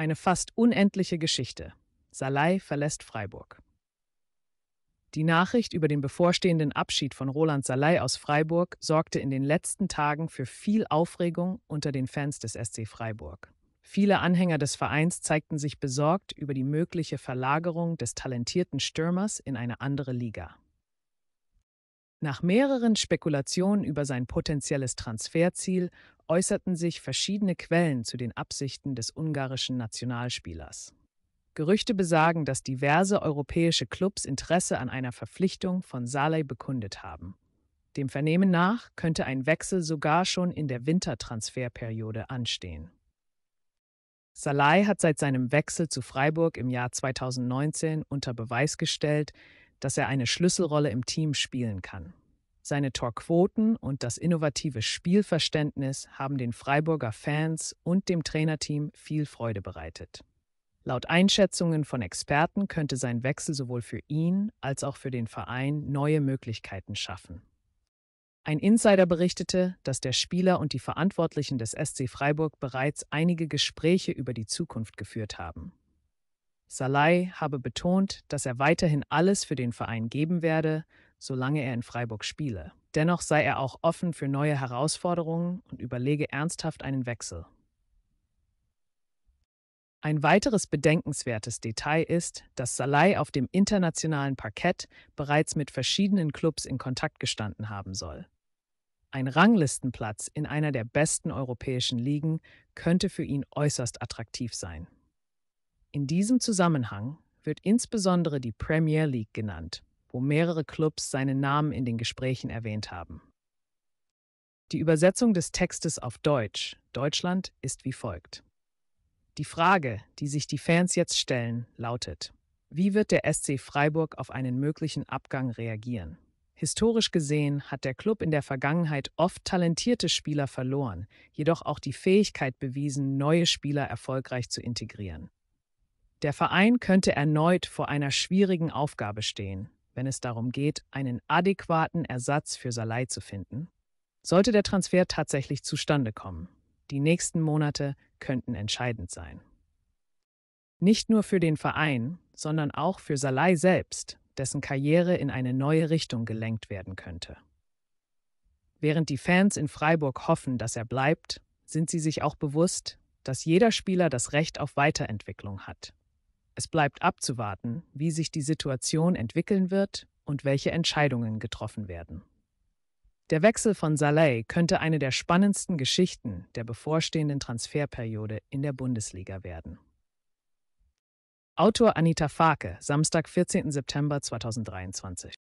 Eine fast unendliche Geschichte. Salai verlässt Freiburg. Die Nachricht über den bevorstehenden Abschied von Roland Salai aus Freiburg sorgte in den letzten Tagen für viel Aufregung unter den Fans des SC Freiburg. Viele Anhänger des Vereins zeigten sich besorgt über die mögliche Verlagerung des talentierten Stürmers in eine andere Liga. Nach mehreren Spekulationen über sein potenzielles Transferziel äußerten sich verschiedene Quellen zu den Absichten des ungarischen Nationalspielers. Gerüchte besagen, dass diverse europäische Clubs Interesse an einer Verpflichtung von Saleh bekundet haben. Dem Vernehmen nach könnte ein Wechsel sogar schon in der Wintertransferperiode anstehen. Salai hat seit seinem Wechsel zu Freiburg im Jahr 2019 unter Beweis gestellt, dass er eine Schlüsselrolle im Team spielen kann. Seine Torquoten und das innovative Spielverständnis haben den Freiburger Fans und dem Trainerteam viel Freude bereitet. Laut Einschätzungen von Experten könnte sein Wechsel sowohl für ihn als auch für den Verein neue Möglichkeiten schaffen. Ein Insider berichtete, dass der Spieler und die Verantwortlichen des SC Freiburg bereits einige Gespräche über die Zukunft geführt haben. Salai habe betont, dass er weiterhin alles für den Verein geben werde, solange er in Freiburg spiele. Dennoch sei er auch offen für neue Herausforderungen und überlege ernsthaft einen Wechsel. Ein weiteres bedenkenswertes Detail ist, dass Salai auf dem internationalen Parkett bereits mit verschiedenen Clubs in Kontakt gestanden haben soll. Ein Ranglistenplatz in einer der besten europäischen Ligen könnte für ihn äußerst attraktiv sein. In diesem Zusammenhang wird insbesondere die Premier League genannt, wo mehrere Clubs seinen Namen in den Gesprächen erwähnt haben. Die Übersetzung des Textes auf Deutsch, Deutschland, ist wie folgt. Die Frage, die sich die Fans jetzt stellen, lautet, wie wird der SC Freiburg auf einen möglichen Abgang reagieren? Historisch gesehen hat der Club in der Vergangenheit oft talentierte Spieler verloren, jedoch auch die Fähigkeit bewiesen, neue Spieler erfolgreich zu integrieren. Der Verein könnte erneut vor einer schwierigen Aufgabe stehen, wenn es darum geht, einen adäquaten Ersatz für Salai zu finden. Sollte der Transfer tatsächlich zustande kommen, die nächsten Monate könnten entscheidend sein. Nicht nur für den Verein, sondern auch für Salai selbst, dessen Karriere in eine neue Richtung gelenkt werden könnte. Während die Fans in Freiburg hoffen, dass er bleibt, sind sie sich auch bewusst, dass jeder Spieler das Recht auf Weiterentwicklung hat. Es bleibt abzuwarten, wie sich die Situation entwickeln wird und welche Entscheidungen getroffen werden. Der Wechsel von Saleh könnte eine der spannendsten Geschichten der bevorstehenden Transferperiode in der Bundesliga werden. Autor Anita Farke, Samstag, 14. September 2023.